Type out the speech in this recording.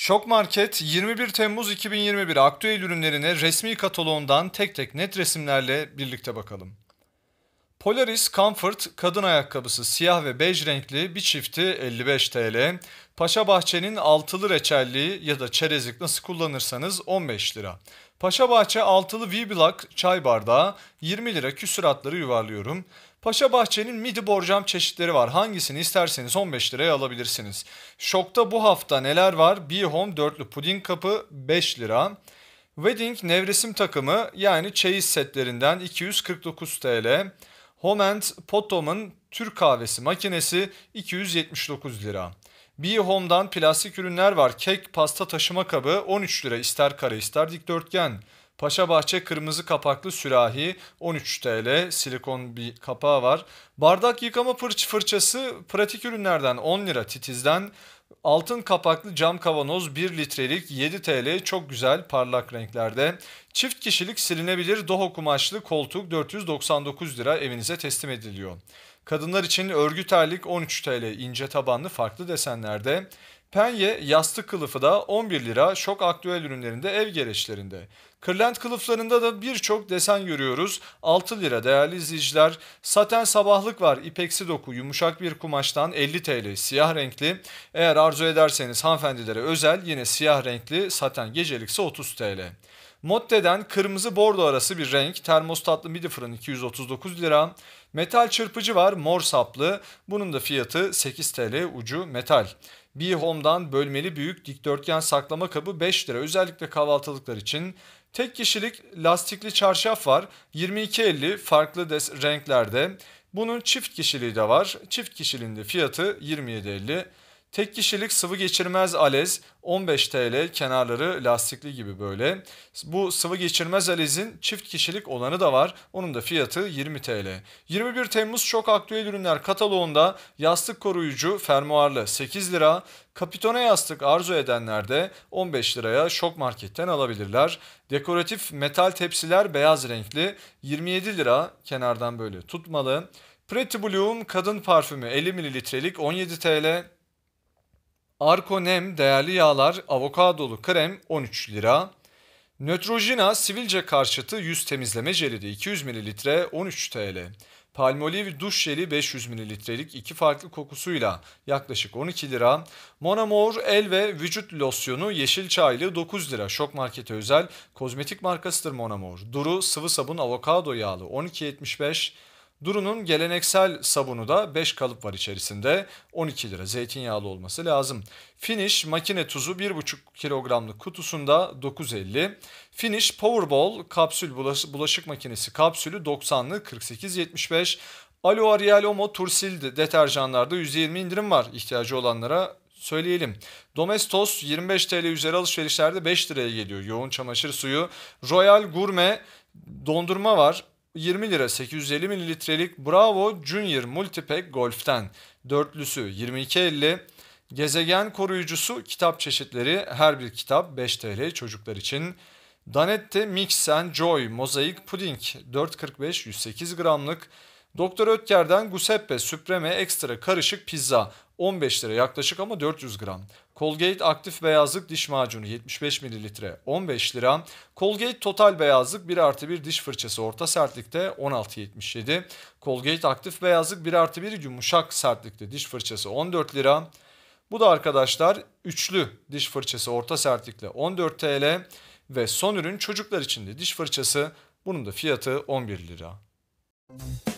Şok Market 21 Temmuz 2021 aktüel ürünlerine resmi kataloğundan tek tek net resimlerle birlikte bakalım. Polaris Comfort kadın ayakkabısı siyah ve bej renkli bir çifti 55 TL. Paşa Bahçe'nin altılı reçelli ya da çerezlik nasıl kullanırsanız 15 lira. Paşa Bahçe altılı V-Block çay bardağı 20 lira küsuratları yuvarlıyorum. Paşa Bahçe'nin midi borcam çeşitleri var. Hangisini isterseniz 15 liraya alabilirsiniz. Şokta bu hafta neler var? Home dörtlü puding kapı 5 lira. Wedding nevresim takımı yani çeyiz setlerinden 249 TL. Homent Potom'un Türk kahvesi makinesi 279 lira. Home'dan plastik ürünler var. Kek pasta taşıma kabı 13 lira ister kare ister dikdörtgen. Paşabahçe kırmızı kapaklı sürahi 13 TL silikon bir kapağı var. Bardak yıkama fırç fırçası pratik ürünlerden 10 lira titizden. Altın kapaklı cam kavanoz 1 litrelik 7 TL çok güzel parlak renklerde. Çift kişilik silinebilir doho kumaşlı koltuk 499 lira evinize teslim ediliyor. Kadınlar için örgü terlik 13 TL ince tabanlı farklı desenlerde. Penye yastık kılıfı da 11 lira şok aktüel ürünlerinde ev gereçlerinde. Kırlent kılıflarında da birçok desen görüyoruz. 6 lira değerli izleyiciler. Saten sabahlık var. İpeksi doku yumuşak bir kumaştan 50 TL siyah renkli. Eğer arzu ederseniz hanımefendilere özel yine siyah renkli saten gecelikse 30 TL. Moddeden kırmızı bordo arası bir renk termostatlı midi fırın 239 lira. Metal çırpıcı var mor saplı. Bunun da fiyatı 8 TL ucu metal home'dan bölmeli büyük dikdörtgen saklama kabı 5 lira. Özellikle kahvaltılıklar için. Tek kişilik lastikli çarşaf var. 22.50 farklı des renklerde. Bunun çift kişiliği de var. Çift kişiliğinde fiyatı 27.50. Tek kişilik sıvı geçirmez alez 15 TL kenarları lastikli gibi böyle. Bu sıvı geçirmez alezin çift kişilik olanı da var. Onun da fiyatı 20 TL. 21 Temmuz çok aktüel ürünler kataloğunda yastık koruyucu fermuarlı 8 lira. Kapitone yastık arzu edenler de 15 liraya şok marketten alabilirler. Dekoratif metal tepsiler beyaz renkli 27 lira kenardan böyle tutmalı. Pretty Bloom kadın parfümü 50 mililitrelik 17 TL. Arkonem değerli yağlar avokadolu krem 13 lira. Nötrojina sivilce karşıtı yüz temizleme jeli de 200 ml 13 TL. Palmolive duş jeli 500 ml'lik iki farklı kokusuyla yaklaşık 12 lira. Monamor el ve vücut losyonu yeşil çaylı 9 lira. Şok markete özel kozmetik markasıdır Monamor. Duru sıvı sabun avokado yağlı 12.75 Duru'nun geleneksel sabunu da 5 kalıp var içerisinde. 12 lira zeytinyağlı olması lazım. Finish makine tuzu 1,5 kilogramlık kutusunda 9.50. Finish Powerball kapsül bulaşık makinesi kapsülü 90'lı 48.75. Alo Ariel Omo Tursil deterjanlarda 120 indirim var. ihtiyacı olanlara söyleyelim. Domestos 25 TL üzeri alışverişlerde 5 liraya geliyor. Yoğun çamaşır suyu. Royal Gourmet dondurma var. 20 lira 850 mililitrelik Bravo Junior Multipack Golf'ten. Dörtlüsü 22.50. Gezegen koruyucusu kitap çeşitleri her bir kitap 5 TL çocuklar için. Danette Mix and Joy Mozaik Pudding 4.45 108 gramlık Doktor Ötker'den Guseppe Supreme Extra karışık pizza 15 lira yaklaşık ama 400 gram. Colgate aktif beyazlık diş macunu 75 mililitre 15 lira. Colgate total beyazlık 1 artı 1 diş fırçası orta sertlikte 16.77. Colgate aktif beyazlık 1 artı 1 yumuşak sertlikte diş fırçası 14 lira. Bu da arkadaşlar üçlü diş fırçası orta Sertlikte 14 TL ve son ürün çocuklar için de diş fırçası bunun da fiyatı 11 lira. Müzik